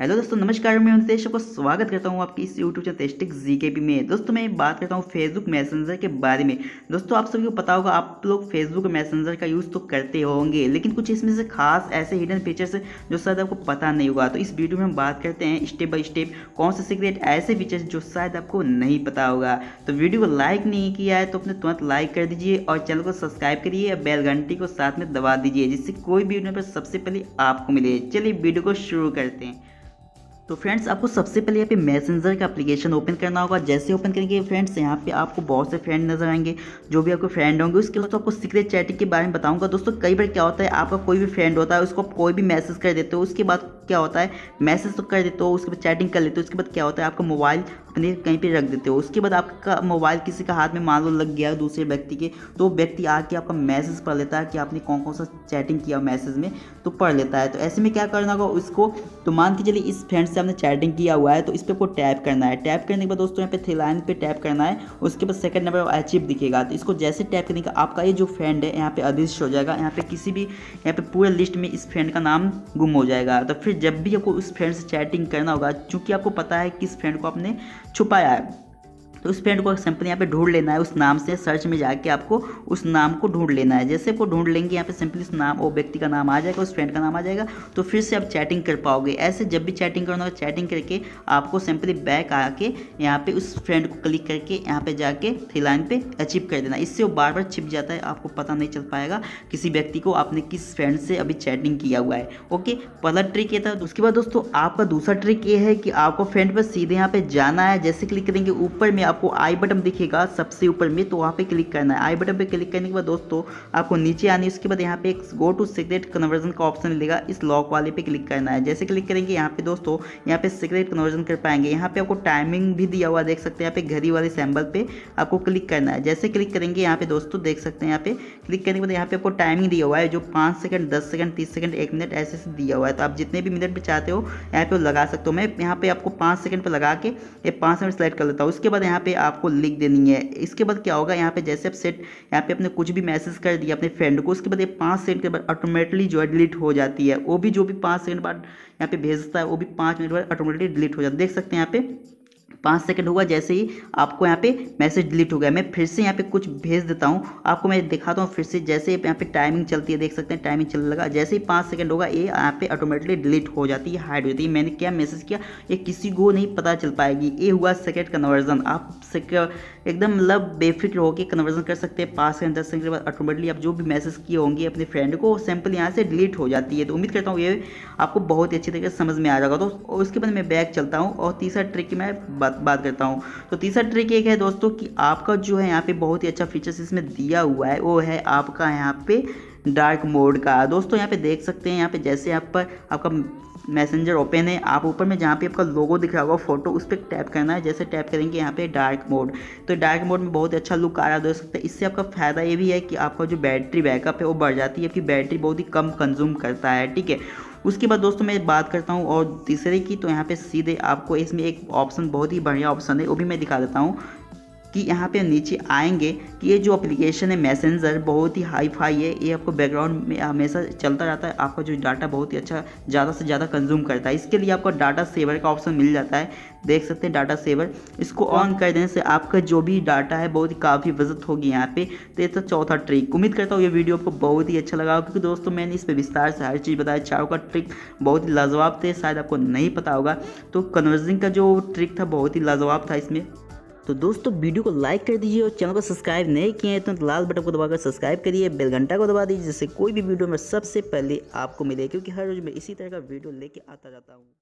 hello दोस्तों नमस्कार मैं नितेश को स्वागत करता हूं आपकी इस यूट्यूब चैनल टेस्टिक पी में दोस्तों मैं बात करता हूं फेसबुक मैसेंजर के बारे में दोस्तों आप सभी को पता होगा आप लोग फेसबुक मैसेंजर का यूज़ तो करते होंगे लेकिन कुछ इसमें से खास ऐसे हिडन फीचर्स जो शायद आपको पता नहीं होगा तो इस वीडियो में हम बात करते हैं स्टेप बाई स्टेप कौन से सीक्रेट ऐसे फीचर्स जो शायद आपको नहीं पता होगा तो वीडियो को लाइक नहीं किया है तो अपने तुरंत लाइक कर दीजिए और चैनल को सब्सक्राइब करिए या बेल घंटी को साथ में दबा दीजिए जिससे कोई भी वीडियो पर सबसे पहले आपको मिले चलिए वीडियो को शुरू करते हैं तो फ्रेंड्स आपको सबसे पहले यहाँ पे मैसेंजर का एप्लीकेशन ओपन करना होगा जैसे ओपन करेंगे फ्रेंड्स यहाँ पे आपको बहुत से फ्रेंड नजर आएंगे जो भी आपके फ्रेंड होंगे उसके अलावा तो आपको सीक्रेट चैटिंग के बारे में बताऊंगा दोस्तों कई बार क्या होता है आपका कोई भी फ्रेंड होता है उसको आप कोई भी मैसेज कर देते हो उसके बाद क्या होता है मैसेज तो कर देते हो उसके बाद चैटिंग कर लेते हो उसके बाद क्या होता है आपका मोबाइल अपने कहीं पर रख देते हो उसके बाद आपका मोबाइल किसी का हाथ में मान लो लग गया दूसरे व्यक्ति के तो व्यक्ति आके आपका मैसेज पढ़ लेता है कि आपने कौन कौन सा चैटिंग किया मैसेज में तो पढ़ लेता है तो ऐसे में क्या करना होगा उसको तो मान के चलिए इस फ्रेंड से आपने चैटिंग किया हुआ है तो इस पर आपको टैप करना है टैप करने के बाद दोस्तों यहाँ पे थ्री लाइन पे टैप करना है उसके बाद सेकंड नंबर अचीव दिखेगा तो इसको जैसे टैप करने का आपका ये जो फ्रेंड है यहाँ पे अदृश्य हो जाएगा यहाँ पे किसी भी यहाँ पे पूरे लिस्ट में इस फ्रेंड का नाम गुम हो जाएगा तो फिर जब भी आपको उस फ्रेंड से चैटिंग करना होगा चूँकि आपको पता है किस फ्रेंड को आपने छुपाया है तो उस फ्रेंड को सिंपल यहाँ पे ढूंढ लेना है उस नाम से सर्च में जाके आपको उस नाम को ढूंढ लेना है जैसे आपको ढूंढ लेंगे यहाँ पे सिंपली उस नाम वो व्यक्ति का नाम आ जाएगा उस फ्रेंड का नाम आ जाएगा तो फिर से आप चैटिंग कर पाओगे ऐसे जब भी चैटिंग करना होगा चैटिंग करके आपको सिंपली बैक आके यहाँ पे उस फ्रेंड को क्लिक करके यहाँ पे जाके थ्री लाइन पे अचीव कर देना इससे वो बार बार छिप जाता है आपको पता नहीं चल पाएगा किसी व्यक्ति को आपने किस फ्रेंड से अभी चैटिंग किया हुआ है ओके पहला ट्रिक ये था उसके बाद दोस्तों आपका दूसरा ट्रिक ये है कि आपको फ्रेंड पर सीधे यहाँ पे जाना है जैसे क्लिक करेंगे ऊपर में आपको आई बटन दिखेगा सबसे ऊपर में तो वहाँ पे क्लिक करना है आई बटन पे क्लिक करने के बाद दोस्तों आपको नीचे आने उसके बाद यहाँ पे एक गो टू सिगरेट कन्वर्जन का ऑप्शन मिलेगा इस लॉक वाले पे क्लिक करना है जैसे क्लिक करेंगे यहाँ पे दोस्तों यहाँ पे सिगरेट कन्वर्जन कर पाएंगे यहाँ पे आपको टाइमिंग भी दिया हुआ देख सकते हैं यहाँ पे घड़ी वाले सैम्बल पे आपको क्लिक करना है जैसे क्लिक करेंगे यहाँ पे दोस्तों देख सकते हैं यहाँ पे क्लिक करने के बाद यहाँ पे आपको टाइमिंग दिया हुआ है जो पाँच सेकंड दस सेकंड तीस सेकंड एक मिनट ऐसे से दिया हुआ है तो आप जितने भी मिनट पर चाहते हो यहाँ पे लगा सकते हो मैं यहाँ पे आपको पाँच सेकंड पर लगा के पाँच सेकंड सेलेक्ट कर लेता हूँ उसके बाद यहाँ यहाँ पे आपको लिख देनी है इसके बाद क्या होगा यहाँ पे जैसे आप सेट यहाँ पे अपने कुछ भी मैसेज कर दिया अपने फ्रेंड को उसके बाद ये पाँच सेकंड के बाद ऑटोमेटिकली जो है डिलीट हो जाती है वो भी जो भी पाँच सेकंड बाद यहाँ पे भेजता है वो भी पाँच मिनट बाद ऑटोमेटिकली डिलीट हो जाता है देख सकते हैं यहाँ पे पाँच सेकेंड होगा जैसे ही आपको यहाँ पे मैसेज डिलीट हो गया मैं फिर से यहाँ पे कुछ भेज देता हूँ आपको मैं दिखाता हूँ फिर से जैसे यहाँ पे टाइमिंग चलती है देख सकते हैं टाइमिंग चलने लगा जैसे ही पाँच सेकेंड होगा ये यहाँ पे ऑटोमेटिकली डिलीट हो जाती है हाइड हो जाती है मैंने क्या मैसेज किया ये किसी को नहीं पता चल पाएगी ये हुआ सेकेंड कन्वर्जन आप एकदम मतलब बेफिक्र होकर कन्वर्जन कर सकते हैं पाँच सेकंड दस सेकंड के बाद ऑटोमेटिकली आप जो भी मैसेज किए होंगे अपने फ्रेंड को सैम्पल यहाँ से डिलीट हो जाती है तो उम्मीद करता हूँ ये आपको बहुत ही अच्छी तरीके से समझ में आ जाएगा तो उसके बाद मैं बैक चलता हूँ और तीसरा ट्रिक मैं बात बात करता हूँ तो तीसरा ट्रिक एक है दोस्तों कि आपका जो है यहाँ पे बहुत ही अच्छा फीचर्स इसमें दिया हुआ है वो है आपका यहाँ पे डार्क मोड का दोस्तों यहाँ पे देख सकते हैं यहाँ पे जैसे आप पर आपका मैसेंजर ओपन है आप ऊपर में जहाँ पे आपका लोगो दिख रहा होगा फोटो उस पर टैप करना है जैसे टैप करेंगे यहाँ पे डार्क मोड तो डार्क मोड में बहुत अच्छा लुक आ रहा है सकते हैं इससे आपका फ़ायदा ये भी है कि आपका जो बैटरी बैकअप है वो बढ़ जाती है आपकी बैटरी बहुत ही कम कंज्यूम करता है ठीक है उसके बाद दोस्तों मैं बात करता हूँ और तीसरे की तो यहाँ पे सीधे आपको इसमें एक ऑप्शन बहुत ही बढ़िया ऑप्शन है वो भी मैं दिखा देता हूँ कि यहाँ पे नीचे आएंगे कि ये जो एप्लीकेशन है मैसेंजर बहुत ही हाई फाई है ये आपको बैकग्राउंड में हमेशा चलता रहता है आपका जो डाटा बहुत ही अच्छा ज़्यादा से ज़्यादा कंज्यूम करता है इसके लिए आपको डाटा सेवर का ऑप्शन मिल जाता है देख सकते हैं डाटा सेवर इसको ऑन कर देने से आपका जो भी डाटा है बहुत ही काफ़ी वजत होगी यहाँ पे तो ये चौथा ट्रिक उम्मीद करता हूँ ये वीडियो आपको बहुत ही अच्छा लगा क्योंकि दोस्तों मैंने इस पर विस्तार से हर चीज़ बताया चारों का ट्रिक बहुत ही लाजवाब थे शायद आपको नहीं पता होगा तो कन्वर्जिंग का जो ट्रिक था बहुत ही लाजवाब था इसमें तो दोस्तों वीडियो को लाइक कर दीजिए और चैनल को सब्सक्राइब नहीं किए हैं तो लाल बटन को दबाकर सब्सक्राइब करिए बेल घंटा को दबा दीजिए जिससे कोई भी वीडियो में सबसे पहले आपको मिले क्योंकि हर रोज़ मैं इसी तरह का वीडियो लेके आता जाता हूँ